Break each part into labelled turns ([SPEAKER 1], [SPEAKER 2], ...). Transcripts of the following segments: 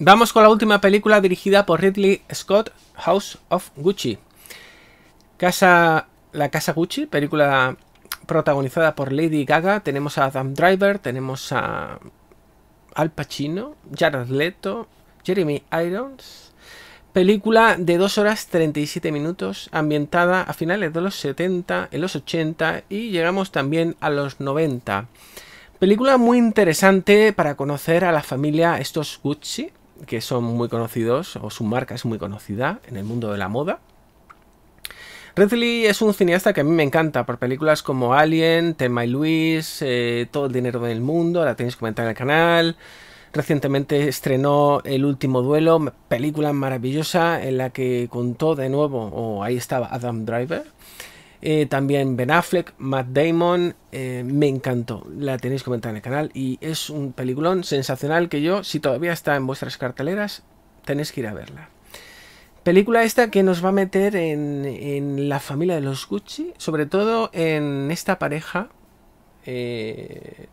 [SPEAKER 1] Vamos con la última película dirigida por Ridley Scott, House of Gucci. Casa, la Casa Gucci, película protagonizada por Lady Gaga. Tenemos a Adam Driver, tenemos a Al Pacino, Jared Leto, Jeremy Irons. Película de 2 horas 37 minutos, ambientada a finales de los 70, en los 80 y llegamos también a los 90. Película muy interesante para conocer a la familia estos Gucci, que son muy conocidos, o su marca es muy conocida en el mundo de la moda. Ridley es un cineasta que a mí me encanta por películas como Alien, Tema y Luis, eh, Todo el dinero del mundo, la tenéis comentar en el canal. Recientemente estrenó El último duelo, película maravillosa en la que contó de nuevo, o ahí estaba Adam Driver, eh, también Ben Affleck, Matt Damon, eh, me encantó. La tenéis comentada en el canal y es un peliculón sensacional que yo, si todavía está en vuestras carteleras, tenéis que ir a verla. Película esta que nos va a meter en, la familia de los Gucci, sobre todo en esta pareja eh,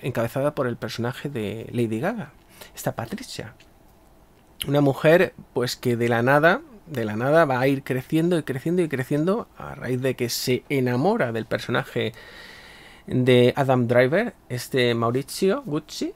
[SPEAKER 1] encabezada por el personaje de Lady Gaga, esta Patricia. Una mujer pues que de la nada de la nada va a ir creciendo y creciendo y creciendo a raíz de que se enamora del personaje de Adam Driver, este Mauricio Gucci,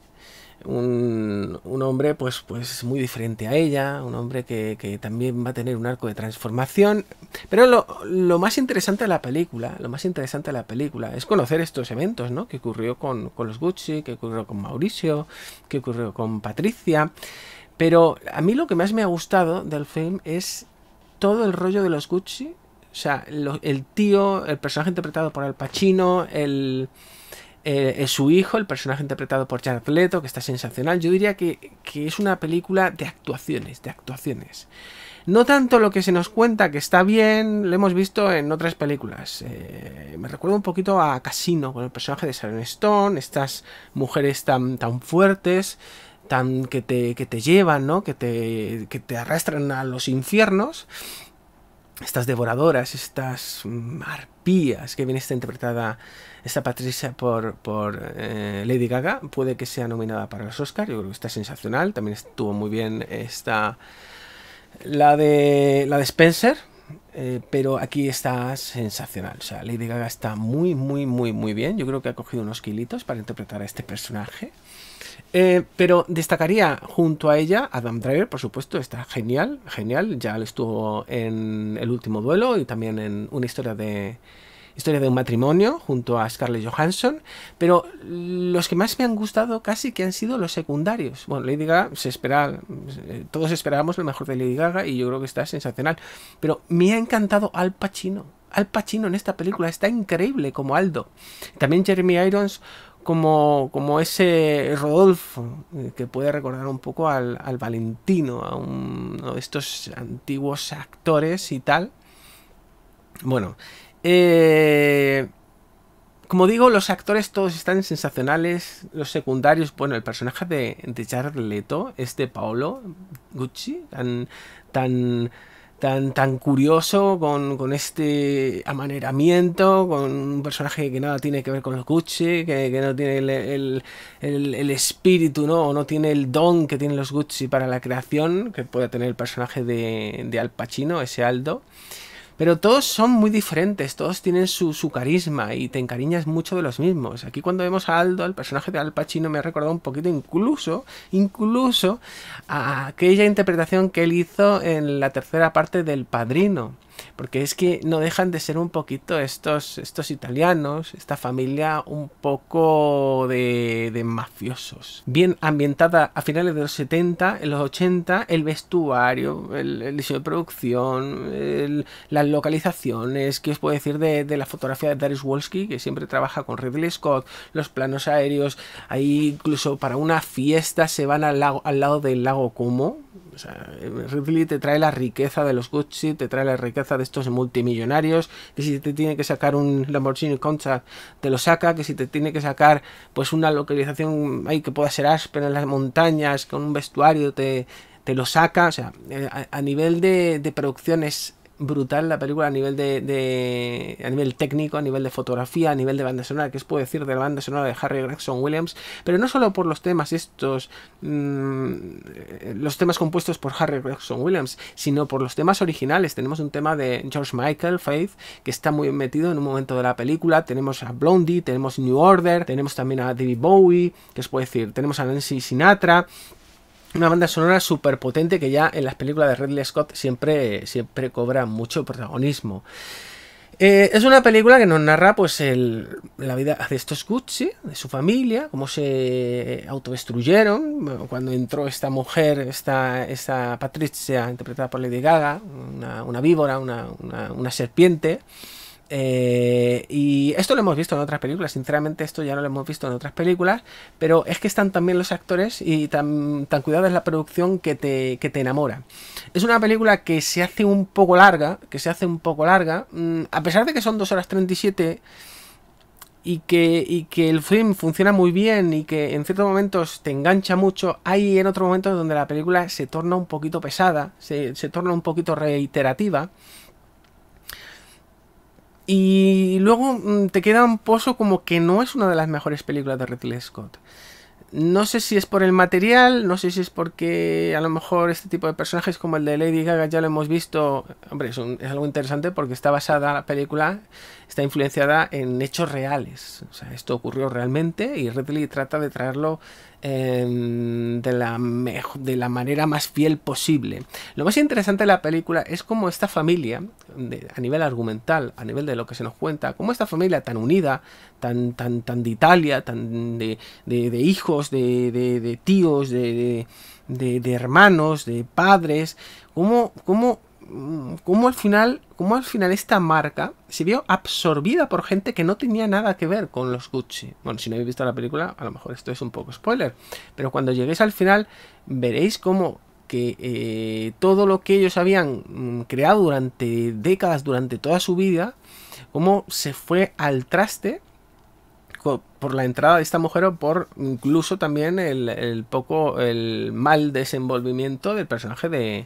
[SPEAKER 1] un, hombre pues, pues muy diferente a ella, un hombre que, también va a tener un arco de transformación. Pero lo, más interesante de la película, lo más interesante de la película es conocer estos eventos, ¿no? Que ocurrió con, con los Gucci, que ocurrió con Mauricio, que ocurrió con Patricia. Pero a mí lo que más me ha gustado del film es todo el rollo de los Gucci. O sea, el tío, el personaje interpretado por Al Pacino, el, eh, su hijo, el personaje interpretado por Jared Leto, que está sensacional. Yo diría que, es una película de actuaciones, de actuaciones. No tanto lo que se nos cuenta, que está bien, lo hemos visto en otras películas. Eh, me recuerdo un poquito a Casino, con el personaje de Sharon Stone, estas mujeres tan, tan fuertes tan que te, que te llevan, ¿no? Que te, que te arrastran a los infiernos. Estas devoradoras, estas arpías que viene esta interpretada esta Patricia por, por eh, Lady Gaga, puede que sea nominada para los Oscars, yo creo que está sensacional, también estuvo muy bien esta la de la de Spencer, eh, pero aquí está sensacional. O sea, Lady Gaga está muy, muy, muy, muy bien. Yo creo que ha cogido unos kilitos para interpretar a este personaje. Eh, pero destacaría junto a ella Adam Driver, por supuesto, está genial, genial. Ya lo estuvo en el último duelo y también en una historia de, Historia de un matrimonio junto a Scarlett Johansson, pero los que más me han gustado casi que han sido los secundarios. Bueno, Lady Gaga se espera, eh, todos esperábamos lo mejor de Lady Gaga y yo creo que está sensacional, pero me ha encantado Al Pacino. Al Pacino en esta película está increíble como Aldo. También Jeremy Irons como, como, ese Rodolfo, eh, que puede recordar un poco al, Valentino, a uno de estos antiguos actores y tal. Bueno, eh, como digo, los actores todos están sensacionales. Los secundarios, bueno, el personaje de, Charleto este Paolo Gucci, tan, tan, tan, curioso, con, este amaneramiento, con un personaje que nada tiene que ver con los Gucci, que, no tiene el, espíritu, ¿no? O no tiene el don que tienen los Gucci para la creación, que pueda tener el personaje de, de Al Pacino, ese Aldo. Pero todos son muy diferentes, todos tienen su, su, carisma y te encariñas mucho de los mismos. Aquí cuando vemos a Aldo, el personaje de Al Pacino me ha recordado un poquito incluso, incluso a aquella interpretación que él hizo en la tercera parte del Padrino. Porque es que no dejan de ser un poquito estos, italianos, esta familia un poco de, de mafiosos. Bien ambientada a finales de los 70, en los 80, el vestuario, el, el diseño de producción, las localizaciones, ¿Qué os puedo decir de, la fotografía de Darius Wolski, que siempre trabaja con Ridley Scott, los planos aéreos, ahí incluso para una fiesta se van al, al lado del lago Como, o sea, Ridley te trae la riqueza de los Gucci, te trae la riqueza de estos multimillonarios, que si te tiene que sacar un Lamborghini Concha te lo saca, que si te tiene que sacar pues una localización ahí que pueda ser áspera en las montañas, con un vestuario te, te lo saca. O sea, eh, a, nivel de, de producciones brutal la película a nivel de, a nivel técnico, a nivel de fotografía, a nivel de banda sonora, que os puedo decir de la banda sonora de Harry Gregson Williams, pero no solo por los temas estos, mm, los temas compuestos por Harry Gregson Williams, sino por los temas originales. Tenemos un tema de George Michael, Faith, que está muy metido en un momento de la película, tenemos a Blondie, tenemos New Order, tenemos también a David Bowie, que os puedo decir, tenemos a Nancy Sinatra, una banda sonora súper potente que ya en las películas de Ridley Scott siempre, siempre cobra mucho protagonismo. Eh, es una película que nos narra pues el, la vida de estos Gucci, de su familia, cómo se autodestruyeron cuando entró esta mujer, esta, esta Patricia, interpretada por Lady Gaga, una, víbora, una, una serpiente. Eh, y esto lo hemos visto en otras películas, sinceramente esto ya no lo hemos visto en otras películas, pero es que están también los actores y tan, tan cuidada es la producción que te, que te enamora. Es una película que se hace un poco larga, que se hace un poco larga, mm, a pesar de que son 2 horas 37 y que, y que el film funciona muy bien y que en ciertos momentos te engancha mucho, hay en otros momentos donde la película se torna un poquito pesada, se, se torna un poquito reiterativa. Y luego mm, te queda un pozo como que no es una de las mejores películas de Ridley Scott. No sé si es por el material, no sé si es porque a lo mejor este tipo de personajes como el de Lady Gaga ya lo hemos visto. Hombre, es, es algo interesante porque está basada la película está influenciada en hechos reales. O sea, esto ocurrió realmente y Ridley trata de traerlo em, de, la de la manera más fiel posible. Lo más interesante de la película es cómo esta familia, a nivel argumental, a nivel de lo que se nos cuenta, cómo esta familia tan unida, tan, tan, tan de Italia, tan de, hijos, de, tíos, de, hermanos, de padres, cómo, cómo Mm, cómo al final, cómo al final esta marca se vio absorbida por gente que no tenía nada que ver con los Gucci. Bueno, si no habéis visto la película, a lo mejor esto es un poco spoiler, pero cuando lleguéis al final veréis cómo que eh, todo lo que ellos habían mm, creado durante décadas, durante toda su vida, cómo se fue al traste por la entrada de esta mujer o por incluso también el, poco el mal desenvolvimiento del personaje de,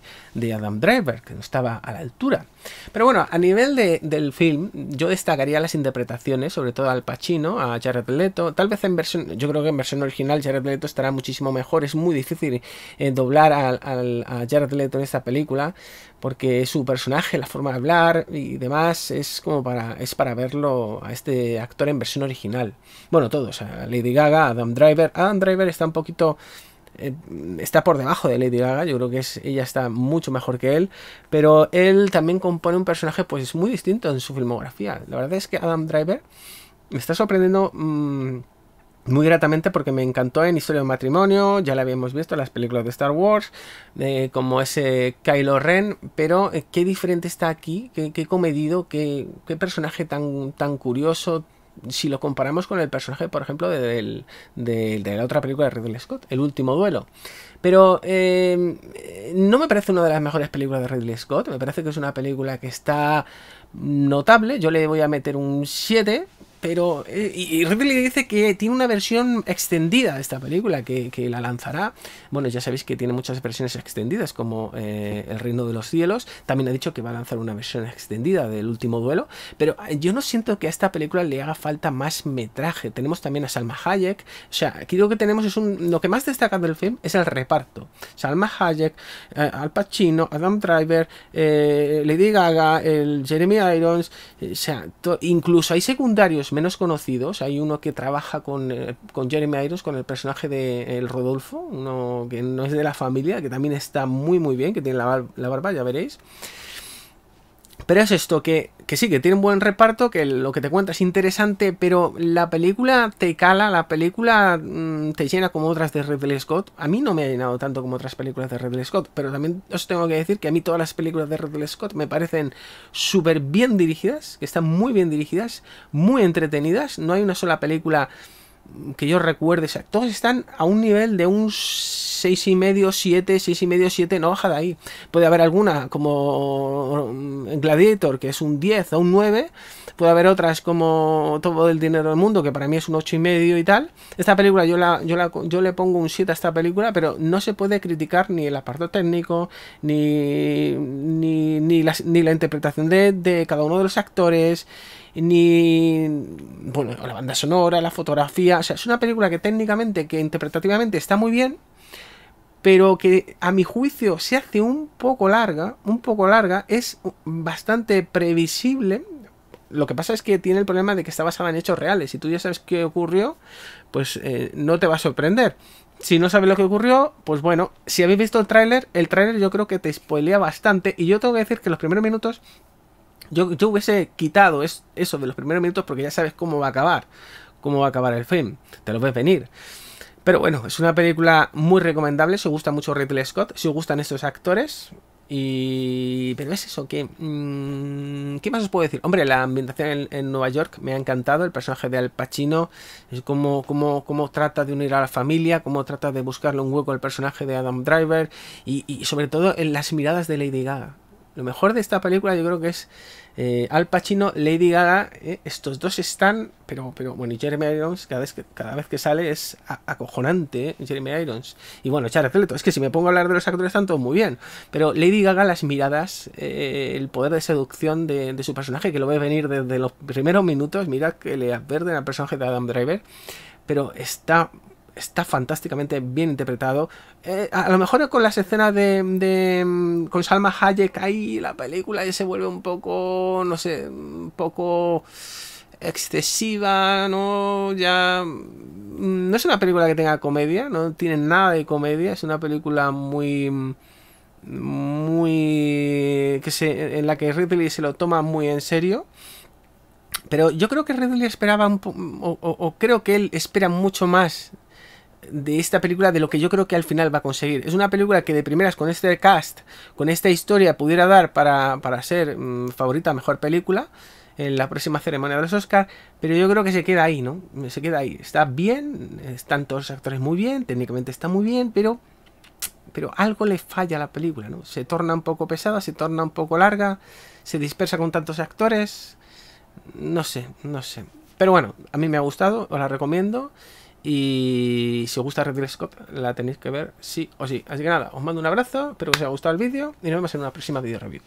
[SPEAKER 1] Adam Driver que no estaba a la altura pero bueno a nivel del film yo destacaría las interpretaciones sobre todo al Pacino a Jared Leto tal vez en versión yo creo que en versión original Jared Leto estará muchísimo mejor es muy difícil eh, doblar a Jared Leto en esta película porque su personaje, la forma de hablar y demás es como para es para verlo a este actor en versión original. Bueno, todos, Lady Gaga, Adam Driver. Adam Driver está un poquito eh, está por debajo de Lady Gaga, yo creo que es, ella está mucho mejor que él, pero él también compone un personaje pues muy distinto en su filmografía. La verdad es que Adam Driver me está sorprendiendo mm, muy gratamente porque me encantó en Historia de matrimonio, ya la habíamos visto en las películas de Star Wars, como ese Kylo Ren, pero eh, qué diferente está aquí, qué, qué comedido, qué, personaje tan, tan curioso, si lo comparamos con el personaje, por ejemplo, de la otra película de Ridley Scott, El último duelo. Pero em, no me parece una de las mejores películas de Ridley Scott, me parece que es una película que está notable, yo le voy a meter un 7, pero eh, y Ripley dice que tiene una versión extendida de esta película que, la lanzará bueno ya sabéis que tiene muchas versiones extendidas como eh, el reino de los cielos también ha dicho que va a lanzar una versión extendida del último duelo pero eh, yo no siento que a esta película le haga falta más metraje tenemos también a Salma Hayek o sea aquí lo que tenemos es un lo que más destaca del film es el reparto Salma Hayek Al Pacino Adam Driver Lady Gaga el Jeremy Irons o sea incluso hay secundarios menos conocidos. Hay uno que trabaja con, eh, Jeremy Irons, con el personaje de Rodolfo, uno que no es de la familia, que también está muy muy bien, que tiene la, la barba, ya veréis. Pero es esto, que, sí, que tiene un buen reparto, que lo que te cuenta es interesante, pero la película te cala, la película mm, te llena como otras de Ridley Scott. A mí no me ha llenado tanto como otras películas de Ridley Scott, pero también os tengo que decir que a mí todas las películas de Ridley Scott me parecen súper bien dirigidas, que están muy bien dirigidas, muy entretenidas. No hay una sola película que yo recuerde, o todos están a un nivel de un 6,5, 7, 6,5, 7, no baja de ahí. Puede haber alguna como mm, Gladiator, que es un 10 o un 9, puede haber otras como Todo el Dinero del Mundo, que para mí es un ocho y medio y tal. Esta película yo, la, yo, le pongo un 7 a esta película, pero no se puede criticar ni el apartado técnico, ni, ni, ni, la, ni la interpretación de, de cada uno de los actores, ni bueno, la banda sonora, la fotografía, o sea, es una película que técnicamente, que interpretativamente está muy bien, pero que a mi juicio se hace un poco larga, un poco larga, es bastante previsible. Lo que pasa es que tiene el problema de que está basada en hechos reales. y tú ya sabes qué ocurrió, pues eh, no te va a sorprender. Si no sabes lo que ocurrió, pues bueno, si habéis visto el tráiler, el tráiler yo creo que te spoilea bastante. Y yo tengo que decir que los primeros minutos yo, yo hubiese quitado es, eso de los primeros minutos porque ya sabes cómo va a acabar, cómo va a acabar el film, te lo ves venir. Pero bueno, es una película muy recomendable, si os gusta mucho Ridley Scott, si os gustan estos actores, y... Pero es eso, que... Mm, ¿Qué más os puedo decir? Hombre, la ambientación en, Nueva York me ha encantado, el personaje de Al Pacino, cómo, trata de unir a la familia, cómo trata de buscarle un hueco al personaje de Adam Driver, y, y sobre todo en las miradas de Lady Gaga. Lo mejor de esta película yo creo que es eh, Al Pacino, Lady Gaga. Eh, estos dos están, pero, pero bueno, y Jeremy Irons cada vez que, cada vez que sale es acojonante, eh, Jeremy Irons. Y bueno, Charles Leto, es que si me pongo a hablar de los actores tanto, muy bien. Pero Lady Gaga, las miradas, el poder de seducción de, de, su personaje, que lo ve venir desde los primeros minutos, mira que le adverten al personaje de Adam Driver, pero está está fantásticamente bien interpretado. Eh, a, lo mejor con las escenas de, mm, con Salma Hayek ahí la película ya se vuelve un poco, no sé, un poco excesiva, no, ya mm, no es una película que tenga comedia, no tiene nada de comedia, es una película muy muy que se en la que Ridley se lo toma muy en serio. Pero yo creo que Ridley esperaba un o, creo que él espera mucho más de esta película, de lo que yo creo que al final va a conseguir. Es una película que de primeras con este cast, con esta historia, pudiera dar para, ser mm, favorita mejor película en la próxima ceremonia de los Oscar, pero yo creo que se queda ahí, ¿no? Se queda ahí. Está bien, están todos los actores muy bien, técnicamente está muy bien, pero pero algo le falla a la película, ¿no? Se torna un poco pesada, se torna un poco larga, se dispersa con tantos actores. No sé, no sé. Pero bueno, a mí me ha gustado, os la recomiendo. Y si os gusta Ridley Scott, la tenéis que ver sí o sí. Así que nada, os mando un abrazo, espero que os haya gustado el vídeo y nos vemos en una próxima video review.